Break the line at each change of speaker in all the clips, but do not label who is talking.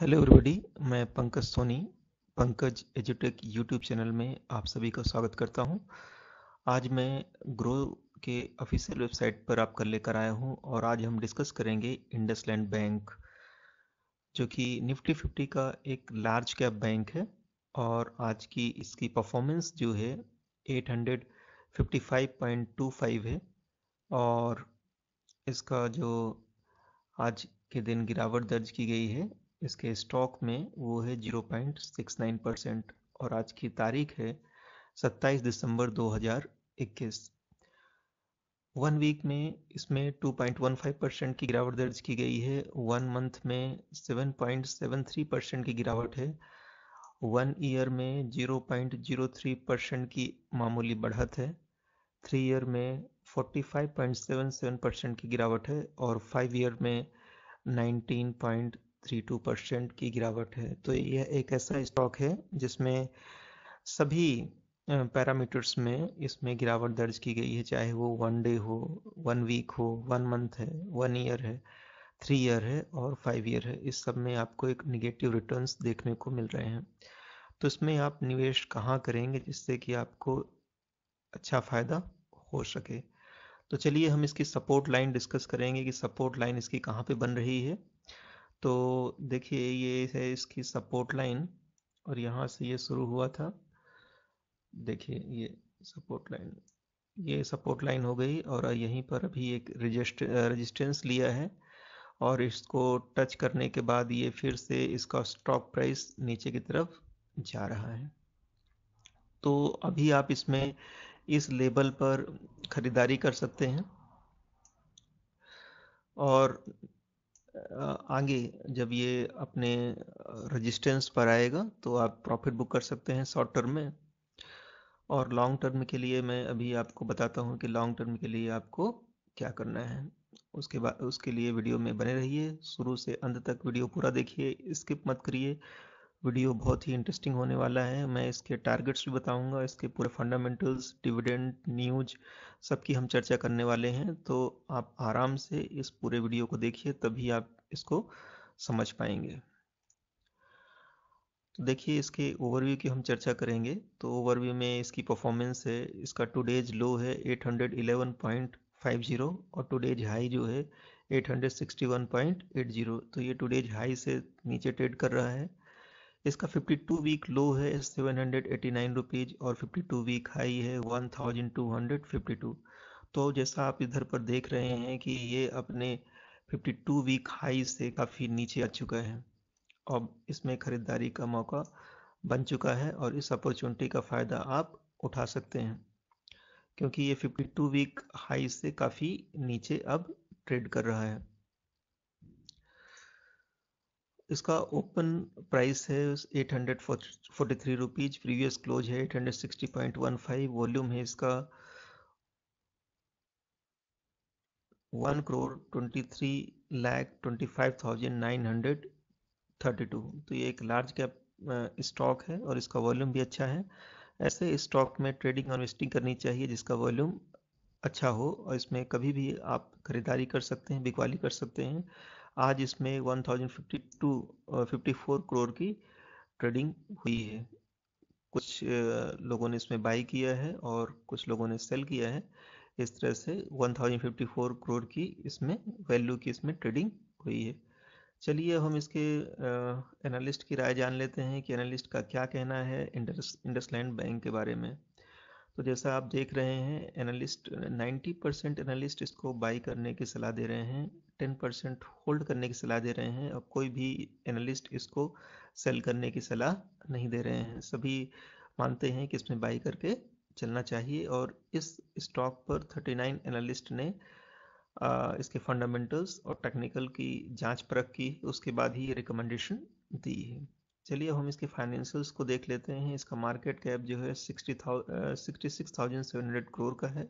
Hello everybody मैं पंकज सोनी पंकज एजुटेक YouTube channel में आप सभी का स्वागत करता हूं आज मैं ग्रो के ऑफिशियल वेबसाइट पर आपका लेकर आया हूं और आज हम डिस्कस करेंगे इंडस लैंड बैंक जो कि निफ्टी फिफ्टी का एक लार्ज कैप बैंक है और आज की इसकी परफॉर्मेंस जो है 855.25 है और इसका जो आज के दिन गिरावट दर्ज की गई है इसके स्टॉक में वो है zero point six nine percent और आज की तारीख है सत्ताईस दिसंबर दो हजार इक्कीस वन वीक में इसमें two point one five percent की गिरावट दर्ज की गई है वन मंथ में seven point seven three percent की गिरावट है वन ईयर में zero point zero three percent की मामूली बढ़त है थ्री ईयर में forty five point seven seven percent की गिरावट है और फाइव ईयर में nineteen point three two percent की गिरावट है तो यह एक ऐसा स्टॉक है जिसमें सभी पैरामीटर्स में इसमें गिरावट दर्ज की गई है चाहे वो वन डे हो वन वीक हो वन मंथ है वन ईयर है थ्री ईयर है और फाइव ईयर है इस सब में आपको एक निगेटिव रिटर्न देखने को मिल रहे हैं तो इसमें आप निवेश कहाँ करेंगे जिससे कि आपको अच्छा फ़ायदा हो सके तो चलिए हम इसकी सपोर्ट लाइन डिस्कस करेंगे कि सपोर्ट लाइन इसकी कहाँ पे बन रही है तो देखिए ये है इसकी सपोर्ट लाइन और यहाँ से ये शुरू हुआ था देखिए ये सपोर्ट लाइन ये सपोर्ट लाइन हो गई और यहीं पर अभी एक रजिस्ट रजिस्टेंस लिया है और इसको टच करने के बाद ये फिर से इसका स्टॉक प्राइस नीचे की तरफ जा रहा है तो अभी आप इसमें इस लेवल पर ख़रीदारी कर सकते हैं और आगे जब ये अपने रेजिस्टेंस पर आएगा तो आप प्रॉफिट बुक कर सकते हैं शॉर्ट टर्म में और लॉन्ग टर्म के लिए मैं अभी आपको बताता हूँ कि लॉन्ग टर्म के लिए आपको क्या करना है उसके बाद उसके लिए वीडियो में बने रहिए शुरू से अंत तक वीडियो पूरा देखिए स्किप मत करिए वीडियो बहुत ही इंटरेस्टिंग होने वाला है मैं इसके टारगेट्स भी बताऊंगा इसके पूरे फंडामेंटल्स डिविडेंड न्यूज सबकी हम चर्चा करने वाले हैं तो आप आराम से इस पूरे वीडियो को देखिए तभी आप इसको समझ पाएंगे तो देखिए इसके ओवरव्यू की हम चर्चा करेंगे तो ओवरव्यू में इसकी परफॉर्मेंस है इसका डेज लो है 811.50 और डेज हाई जो है 861.80 तो ये टुडेज हाई से नीचे ट्रेड कर रहा है इसका 52 वीक लो है seven hundred eighty nine rupees और 52 वीक हाई है one thousand two hundred fifty two तो जैसा आप इधर पर देख रहे हैं कि ये अपने 52 वीक हाई से काफ़ी नीचे आ चुका है अब इसमें ख़रीदारी का मौका बन चुका है और इस अपॉर्चुनिटी का फ़ायदा आप उठा सकते हैं क्योंकि ये 52 वीक हाई से काफ़ी नीचे अब ट्रेड कर रहा है इसका ओपन प्राइस है eight hundred forty three rupees previous close है eight hundred sixty point one five volume है इसका one crore twenty three lakh twenty five thousand nine hundred thirty two तो ये एक लार्ज कैप स्टॉक है और इसका वॉल्यूम भी अच्छा है ऐसे स्टॉक में ट्रेडिंग और इन्वेस्टिंग करनी चाहिए जिसका वॉल्यूम अच्छा हो और इसमें कभी भी आप खरीदारी कर सकते हैं बिकवाली कर सकते हैं आज इसमें 1052 54 करोड़ की ट्रेडिंग हुई है कुछ लोगों ने इसमें बाई किया है और कुछ लोगों ने सेल किया है इस तरह से 1054 करोड़ की इसमें वैल्यू की इसमें ट्रेडिंग हुई है चलिए हम इसके एनालिस्ट की राय जान लेते हैं कि एनालिस्ट का क्या कहना है इंडस इंडस बैंक के बारे में तो जैसा आप देख रहे हैं एनालिस्ट 90 परसेंट एनालिस्ट इसको बाई करने की सलाह दे रहे हैं 10 परसेंट होल्ड करने की सलाह दे रहे हैं और कोई भी एनालिस्ट इसको सेल करने की सलाह नहीं दे रहे हैं सभी मानते हैं कि इसमें बाई करके चलना चाहिए और इस स्टॉक पर 39 एनालिस्ट ने इसके फंडामेंटल्स और टेक्निकल की जांच परख की उसके बाद ही रिकमेंडेशन दी है चलिए हम इसके फाइनेंशियल्स को देख लेते हैं इसका मार्केट कैप जो है sixty sixty six thousand seven hundred crore का है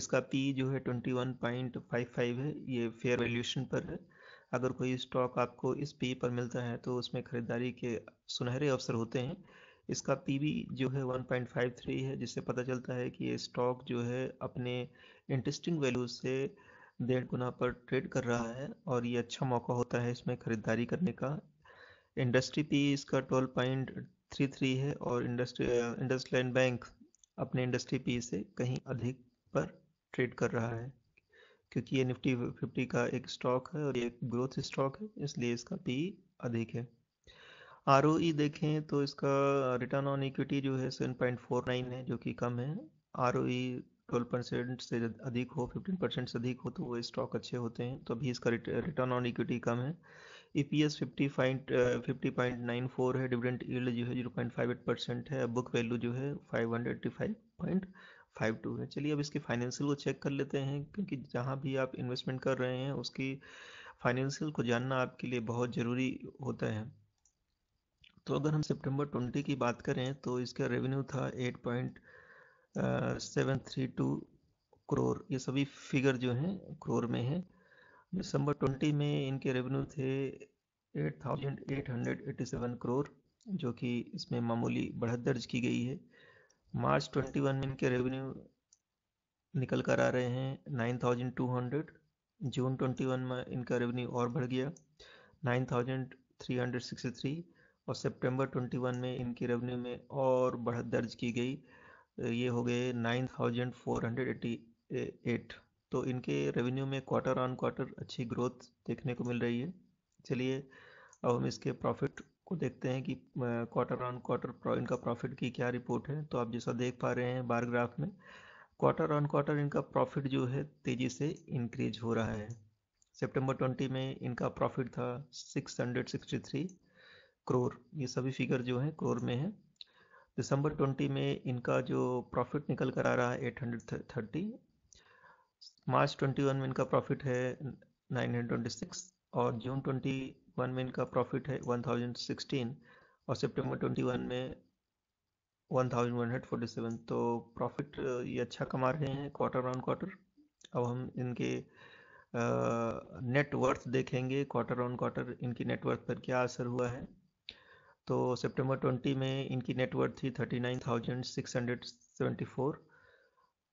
इसका पी जो है twenty one point five five है ये फेयर वैल्यूशन पर है अगर कोई स्टॉक आपको इस पी पर मिलता है तो उसमें खरीदारी के सुनहरे अवसर होते हैं इसका पी जो है 1.53 है जिससे पता चलता है कि ये स्टॉक जो है अपने इंटरेस्टिंग वैल्यू से डेढ़ गुना पर ट्रेड कर रहा है और ये अच्छा मौका होता है इसमें खरीदारी करने का इंडस्ट्री पी इसका ट्वेल्व पॉइंट थ्री थ्री है और इंडस्ट्री इंडस्ट्रियलाइन बैंक अपने इंडस्ट्री पी से कहीं अधिक पर ट्रेड कर रहा है क्योंकि ये निफ्टी फिफ्टी का एक स्टॉक है और ये एक ग्रोथ स्टॉक है इसलिए इसका पी अधिक है आर देखें तो इसका रिटर्न ऑन इक्विटी जो है सेवन पॉइंट फोर नाइन है जो कि कम है आर ओ ट्वेल्व परसेंट से अधिक हो फिफ्टीन परसेंट से अधिक हो तो वो स्टॉक अच्छे होते हैं तो अभी इसका रिटर्न ऑन इक्विटी कम है ईपीएस e फोर uh, है डिविडेंड ईल्ड जो है 0.58 परसेंट है बुक वैल्यू जो है 585.52 है चलिए अब इसके फाइनेंशियल को चेक कर लेते हैं क्योंकि जहाँ भी आप इन्वेस्टमेंट कर रहे हैं उसकी फाइनेंशियल को जानना आपके लिए बहुत ज़रूरी होता है तो अगर हम सितंबर 20 की बात करें तो इसका रेवेन्यू था 8.732 करोड़ uh, ये सभी फिगर जो हैं करोड़ में हैं दिसंबर 20 में इनके रेवेन्यू थे 8,887 करोड़ जो कि इसमें मामूली बढ़त दर्ज की गई है मार्च 21 में इनके रेवेन्यू निकल कर आ रहे हैं 9,200 जून 21 में इनका रेवेन्यू और बढ़ गया 9,363 और सितंबर 21 में इनके रेवेन्यू में और बढ़त दर्ज की गई ये हो गए 9,488 तो इनके रेवेन्यू में क्वार्टर ऑन क्वार्टर अच्छी ग्रोथ देखने को मिल रही है चलिए अब हम इसके प्रॉफिट को देखते हैं कि क्वार्टर ऑन क्वार्टर इनका प्रॉफिट की क्या रिपोर्ट है तो आप जैसा देख पा रहे हैं बार ग्राफ में क्वार्टर ऑन क्वार्टर इनका प्रॉफिट जो है तेज़ी से इंक्रीज हो रहा है सितंबर 20 में इनका प्रॉफिट था 663 करोर ये सभी फिगर जो है करोर में है दिसंबर 20 में इनका जो प्रॉफिट निकल कर आ रहा है 830 मार्च 21 में इनका प्रॉफिट है 926 और जून 21 में इनका प्रॉफिट है 1016 और सितंबर 21 में 1147 तो प्रॉफिट ये अच्छा कमा रहे हैं क्वार्टर ऑन क्वार्टर अब हम इनके नेटवर्थ देखेंगे क्वार्टर ऑन क्वार्टर इनकी नेटवर्थ पर क्या असर हुआ है तो सितंबर 20 में इनकी नेटवर्थ थी 39,674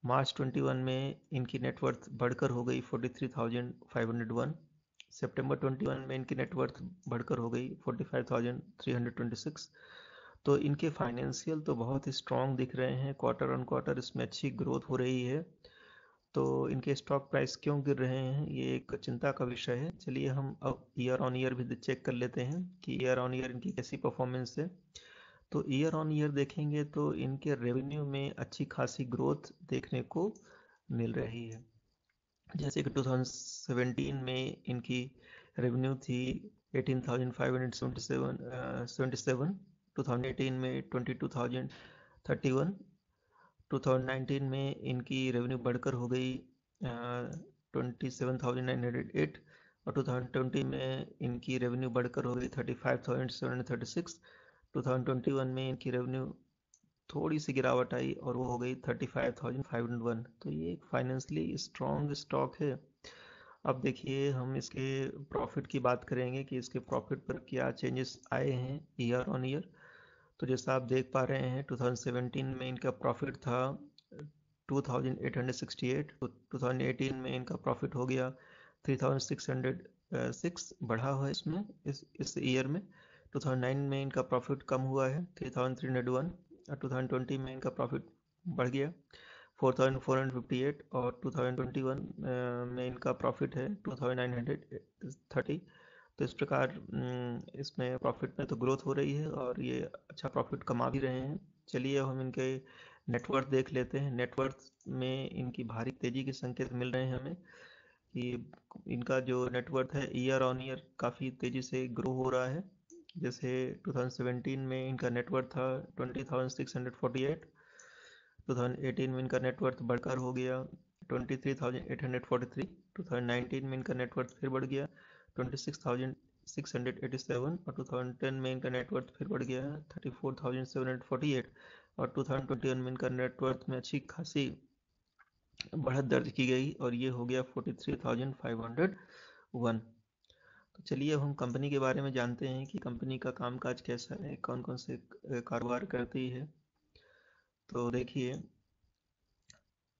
मार्च 21 में इनकी नेटवर्थ बढ़कर हो गई 43,501 सितंबर 21 में इनकी नेटवर्थ बढ़कर हो गई 45,326 तो इनके फाइनेंशियल तो बहुत ही स्ट्रांग दिख रहे हैं क्वार्टर ऑन क्वार्टर इसमें अच्छी ग्रोथ हो रही है तो इनके स्टॉक प्राइस क्यों गिर रहे हैं ये एक चिंता का विषय है चलिए हम अब ईयर ऑन ईयर भी चेक कर लेते हैं कि ईयर ऑन ईयर इनकी कैसी परफॉर्मेंस है तो ईयर ऑन ईयर देखेंगे तो इनके रेवेन्यू में अच्छी खासी ग्रोथ देखने को मिल रही है जैसे कि 2017 में इनकी रेवेन्यू थी 18,577 uh, 2018 में 22,031 2019 में इनकी रेवेन्यू बढ़कर हो गई uh, 27,908 और 2020 में इनकी रेवेन्यू बढ़कर हो गई 35,736 2021 में इनकी रेवेन्यू थोड़ी सी गिरावट आई और वो हो गई 35,501 तो ये एक फाइनेंशली स्ट्रॉन्ग स्टॉक है अब देखिए हम इसके प्रॉफिट की बात करेंगे कि इसके प्रॉफिट पर क्या चेंजेस आए हैं ईयर ऑन ईयर तो जैसा आप देख पा रहे हैं 2017 में इनका प्रॉफिट था 2868 तो 2018 में इनका प्रॉफिट हो गया 3606 बढ़ा हुआ इसमें इस इस ईयर में 2009 में इनका प्रॉफिट कम हुआ है 3301 और 2020 में इनका प्रॉफिट बढ़ गया 4458 और 2021 में इनका प्रॉफिट है 2930 तो इस प्रकार इसमें प्रॉफिट में तो ग्रोथ हो रही है और ये अच्छा प्रॉफिट कमा भी रहे हैं चलिए हम इनके नेटवर्थ देख लेते हैं नेटवर्थ में इनकी भारी तेजी के संकेत मिल रहे हैं हमें कि इनका जो नेटवर्थ है ईयर ऑन ईयर काफ़ी तेज़ी से ग्रो हो रहा है जैसे 2017 में इनका नेटवर्थ था 20,648 2018 में इनका नेटवर्थ बढ़कर हो गया 23,843 2019 में इनका नेटवर्थ फिर बढ़ गया 26,687 और 2010 में इनका नेटवर्थ फिर बढ़ गया 34,748 और 2021 में इनका नेटवर्थ में अच्छी खासी बढ़त दर्ज की गई और ये हो गया 43,501 तो चलिए अब हम कंपनी के बारे में जानते हैं कि कंपनी का कामकाज कैसा है कौन कौन से कारोबार करती है तो देखिए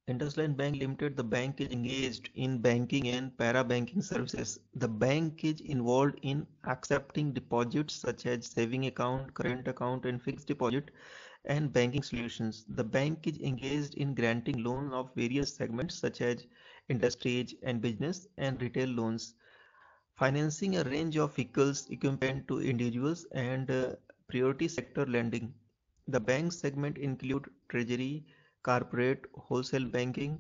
Indus bank limited the bank is engage in banking and para banking services the bank is involve in accepting deposit such as saving account current account and fix deposit and banking solution the bank is engage in granting loan of various segment such as industries and business and retail loans financing a range of vehicles equipment to individuals and uh, priority sector lending. The bank segment include treasury, corporate, wholesale banking,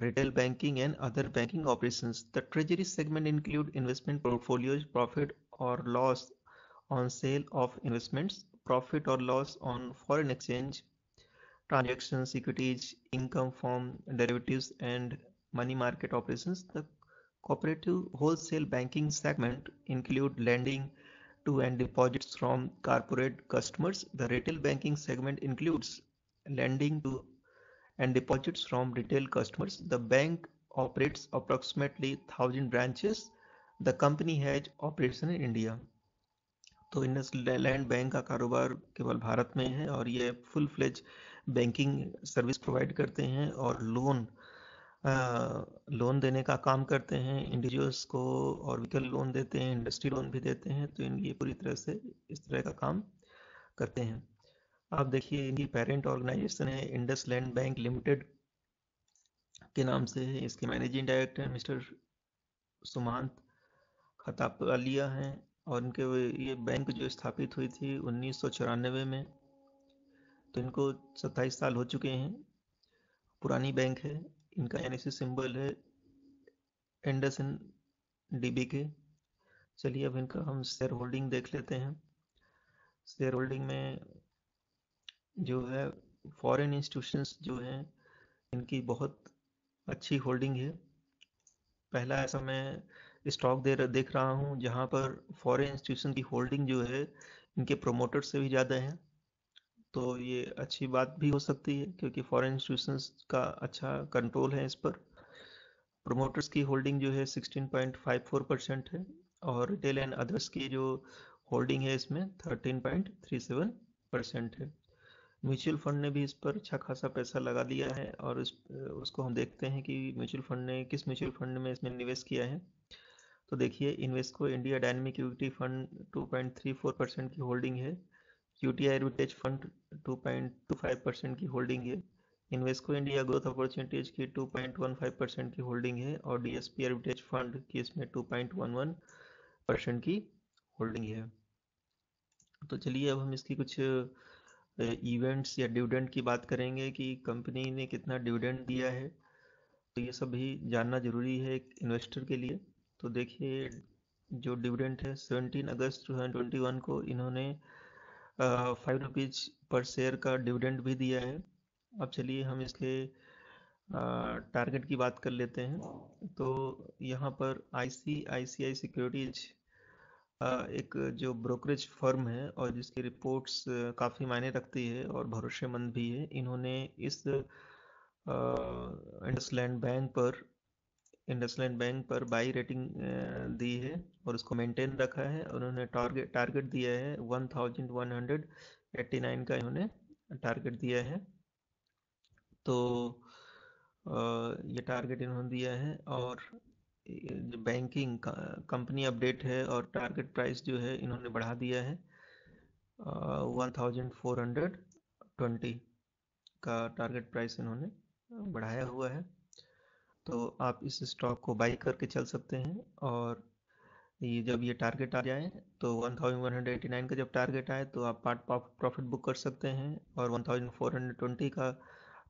retail banking and other banking operations. The treasury segment include investment portfolios, profit or loss on sale of investments, profit or loss on foreign exchange transactions, securities, income from derivatives and money market operations. The Cooperative wholesale banking segment include lending to and deposits from corporate customers. The retail banking segment includes lending to and deposits from retail customers. The bank operates approximately 1000 branches. The company has operation in India. तो IndusInd bank का कारोबार केवल भारत में है और ये full fledge banking service provide करते हैं और लोन uh, लोन देने का काम करते हैं इंडिविजुअल्स को और व्हीकल लोन देते हैं इंडस्ट्री लोन भी देते हैं तो ये पूरी तरह से इस तरह का काम करते हैं आप देखिए इनकी पेरेंट ऑर्गेनाइजेशन है इंडस लैंड बैंक लिमिटेड के नाम से है इसके managing director mister Sumant Kathpalia हैं और इनके ये बैंक जो स्थापित हुई थी उन्नीस में तो इनको 27 साल हो चुके हैं पुरानी बैंक है इनका एनएसएस हाँ। सिंबल है एंडरसन डीबी के चलिए अब इनका हम शेयर होल्डिंग देख लेते हैं शेयर होल्डिंग में जो है फॉरेन इंस्टीट्यूशंस जो हैं इनकी बहुत अच्छी होल्डिंग है पहला ऐसा मैं स्टॉक दे देख रहा हूँ जहाँ पर फॉरेन इंस्टीट्यूशन की होल्डिंग जो है इनके प्रोमोटर से भी ज़्यादा है तो ये अच्छी बात भी हो सकती है क्योंकि फॉरेन इंस्टीट्यूशंस का अच्छा कंट्रोल है इस पर प्रोमोटर्स की होल्डिंग जो है 16.54 परसेंट है और रिटेल एंड अदर्स की जो होल्डिंग है इसमें 13.37 परसेंट है म्यूचुअल फंड ने भी इस पर अच्छा खासा पैसा लगा दिया है और उस उसको हम देखते हैं कि म्यूचुअल फंड ने किस म्यूचुअल फंड में इसमें निवेश किया है तो देखिए Invesco India dynamic equity fund 2.34 percent की होल्डिंग है यूटी हेरिटेज फंड 2.25 परसेंट की होल्डिंग है इन्वेस्को इंडिया ग्रोथ अपॉर्चुनिटीज की 2.15 परसेंट की होल्डिंग है और डीएसपी हेरिटेज फंड की इसमें 2.11 परसेंट की होल्डिंग है तो चलिए अब हम इसकी कुछ इवेंट्स या डिविडेंड की बात करेंगे कि कंपनी ने कितना डिविडेंड दिया है तो ये सब भी जानना जरूरी है एक इन्वेस्टर के लिए तो देखिए जो डिविडेंड है 17 अगस्त 2021 को इन्होंने फाइव रुपीज पर शेयर का डिविडेंड भी दिया है अब चलिए हम इसके टारगेट की बात कर लेते हैं तो यहाँ पर आईसीआईसीआई सिक्योरिटीज एक जो ब्रोकरेज फर्म है और जिसकी रिपोर्ट्स काफ़ी मायने रखती है और भरोसेमंद भी है इन्होंने इस इंडसलैंड बैंक पर इंडसलैंड बैंक पर बाई रेटिंग दी है और उसको मेंटेन रखा है और उन्होंने टारगेट टारगेट दिया है 1189 का इन्होंने टारगेट दिया है तो ये टारगेट इन्होंने दिया है और जो बैंकिंग कंपनी अपडेट है और टारगेट प्राइस जो है इन्होंने बढ़ा दिया है one thousand four hundred twenty का टारगेट प्राइस इन्होंने बढ़ाया हुआ है तो आप इस स्टॉक को बाई करके चल सकते हैं और ये जब ये टारगेट आ जाए तो 1189 का जब टारगेट आए तो आप पार्ट प्रॉफिट बुक कर सकते हैं और 1420 का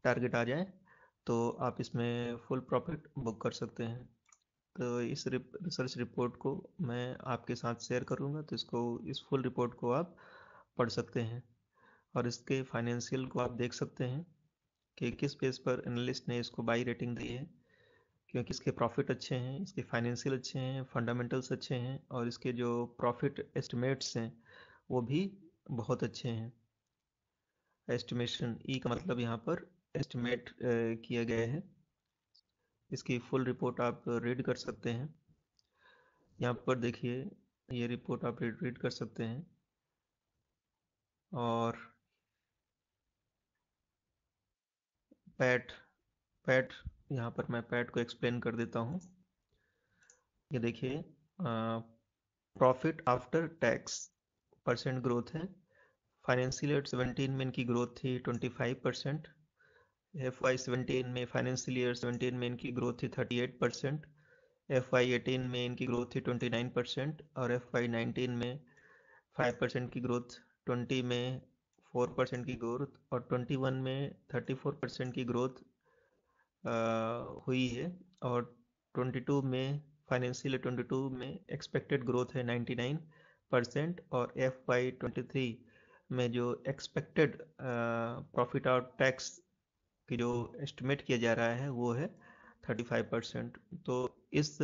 टारगेट आ जाए तो आप इसमें फुल प्रॉफिट बुक कर सकते हैं तो इस रिसर्च रिपोर्ट को मैं आपके साथ शेयर करूंगा तो इसको इस फुल रिपोर्ट को आप पढ़ सकते हैं और इसके फाइनेंशियल को आप देख सकते हैं कि किस पेज पर एनालिस्ट ने इसको बाई रेटिंग दी है क्योंकि इसके प्रॉफिट अच्छे हैं इसके फाइनेंशियल अच्छे हैं फंडामेंटल्स अच्छे हैं और इसके जो प्रॉफिट एस्टिमेट्स हैं वो भी बहुत अच्छे हैं एस्टिमेशन ई e का मतलब यहाँ पर एस्टिमेट किया गया है इसकी फुल रिपोर्ट आप रीड कर सकते हैं यहाँ पर देखिए ये रिपोर्ट आप रीड कर सकते हैं और पैट पैट यहाँ पर मैं पैट को एक्सप्लेन कर देता हूँ ये देखिए profit after tax percent growth है फाइनेंशियल ईयर 17 में इनकी ग्रोथ थी 25 परसेंट एफ वाई सेवेंटीन में फाइनेंशियल ईयर 17 में इनकी ग्रोथ थी 38 परसेंट एफ वाई एटीन में इनकी ग्रोथ थी 29 परसेंट और एफ वाई नाइनटीन में 5 परसेंट की ग्रोथ 20 में 4 परसेंट की ग्रोथ और 21 में 34 परसेंट की ग्रोथ हुई है और 22 में फाइनेंशियल 22 में एक्सपेक्टेड ग्रोथ है 99 परसेंट और एफ वाई ट्वेंटी में जो एक्सपेक्टेड प्रॉफिट आउट टैक्स की जो एस्टिमेट किया जा रहा है वो है 35 परसेंट तो इस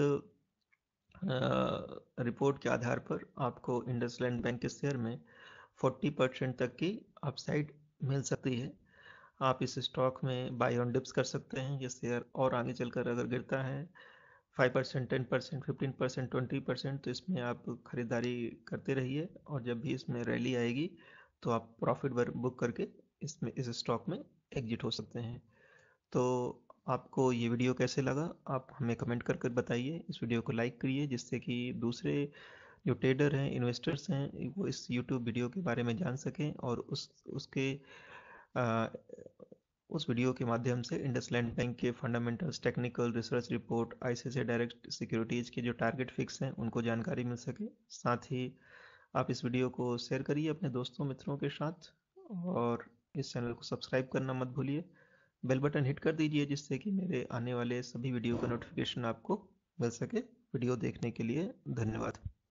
रिपोर्ट के आधार पर आपको इंडसलैंड बैंक के शेयर में 40 परसेंट तक की अपसाइड मिल सकती है आप इस स्टॉक में बाई ऑन डिप्स कर सकते हैं ये शेयर और आगे चलकर अगर गिरता है five percent ten percent fifteen percent twenty percent तो इसमें आप ख़रीदारी करते रहिए और जब भी इसमें रैली आएगी तो आप प्रॉफिट बुक करके इसमें इस स्टॉक में एग्जिट हो सकते हैं तो आपको ये वीडियो कैसे लगा आप हमें कमेंट कर कर बताइए इस वीडियो को लाइक करिए जिससे कि दूसरे जो ट्रेडर हैं इन्वेस्टर्स हैं वो इस यूट्यूब वीडियो के बारे में जान सकें और उस उसके उस वीडियो के माध्यम से इंडसलैंड बैंक के fundamentals technical research report C direct securities के जो टारगेट फिक्स हैं उनको जानकारी मिल सके साथ ही आप इस वीडियो को शेयर करिए अपने दोस्तों मित्रों के साथ और इस चैनल को सब्सक्राइब करना मत भूलिए बेल बटन हिट कर दीजिए जिससे कि मेरे आने वाले सभी वीडियो का नोटिफिकेशन आपको मिल सके वीडियो देखने के लिए धन्यवाद